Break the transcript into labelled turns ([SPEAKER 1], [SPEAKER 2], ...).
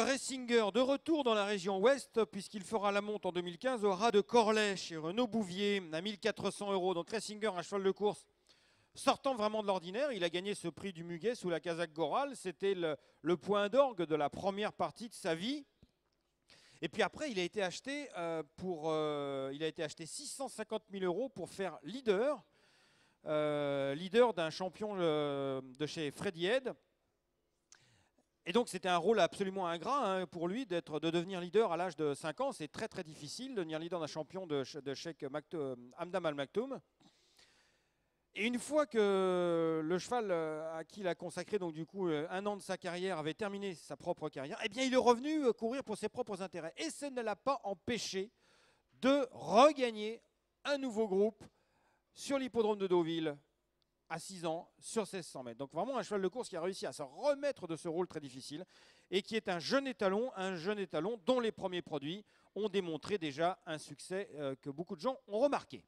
[SPEAKER 1] Ressinger, de retour dans la région ouest, puisqu'il fera la monte en 2015 au ras de Corlay chez Renault Bouvier à 1400 euros. Donc Ressinger, un cheval de course sortant vraiment de l'ordinaire. Il a gagné ce prix du Muguet sous la casaque Goral. C'était le, point d'orgue de la première partie de sa vie. Et puis après, il a été acheté, euh, pour, euh, il a été acheté 650 000 euros pour faire leader, euh, leader d'un champion de chez Freddy Head et donc c'était un rôle absolument ingrat hein, pour lui d'être, de devenir leader à l'âge de 5 ans. C'est très très difficile de devenir leader d'un champion de, de Sheikh euh, Hamdam Al Maktoum. Et une fois que le cheval euh, à qui il a consacré donc du coup euh, un an de sa carrière avait terminé sa propre carrière, eh bien il est revenu courir pour ses propres intérêts. Et ça ne l'a pas empêché de regagner un nouveau groupe sur l'hippodrome de Deauville à 6 ans sur 1600 mètres. Donc vraiment un cheval de course qui a réussi à se remettre de ce rôle très difficile et qui est un jeune étalon, un jeune étalon dont les premiers produits ont démontré déjà un succès euh, que beaucoup de gens ont remarqué.